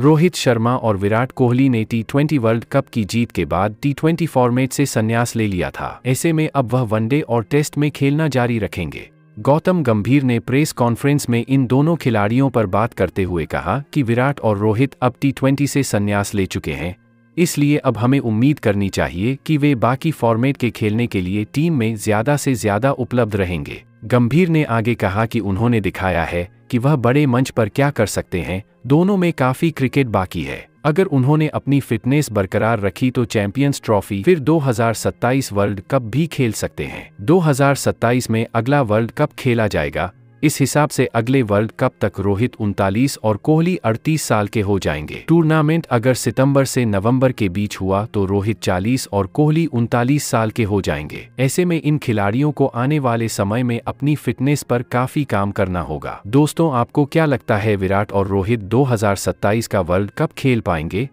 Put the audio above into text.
रोहित शर्मा और विराट कोहली ने T twenty world cup की जीत के बाद टी ट्वेंटी फॉर्मेट से संन्यास ले लिया था ऐसे में अब वह वनडे और टेस्ट में खेलना जारी रखेंगे गौतम गंभीर ने प्रेस कॉन्फ्रेंस में इन दोनों खिलाड़ियों पर बात करते हुए कहा कि विराट और रोहित अब टी ट्वेंटी से संन्यास ले चुके हैं इसलिए अब हमें उम्मीद करनी चाहिए कि वे बाकी फॉर्मेट के खेलने के लिए टीम में ज्यादा से ज्यादा उपलब्ध रहेंगे गंभीर ने आगे कहा कि उन्होंने दिखाया है कि वह बड़े मंच पर क्या कर सकते हैं दोनों में काफी क्रिकेट बाकी है अगर उन्होंने अपनी फिटनेस बरकरार रखी तो चैंपियंस ट्रॉफी फिर 2027 वर्ल्ड कप भी खेल सकते हैं 2027 में अगला वर्ल्ड कप खेला जाएगा इस हिसाब से अगले वर्ल्ड कप तक रोहित उनतालीस और कोहली अड़तीस साल के हो जाएंगे टूर्नामेंट अगर सितंबर से नवंबर के बीच हुआ तो रोहित 40 और कोहली उनतालीस साल के हो जाएंगे ऐसे में इन खिलाड़ियों को आने वाले समय में अपनी फिटनेस पर काफी काम करना होगा दोस्तों आपको क्या लगता है विराट और रोहित दो का वर्ल्ड कप खेल पाएंगे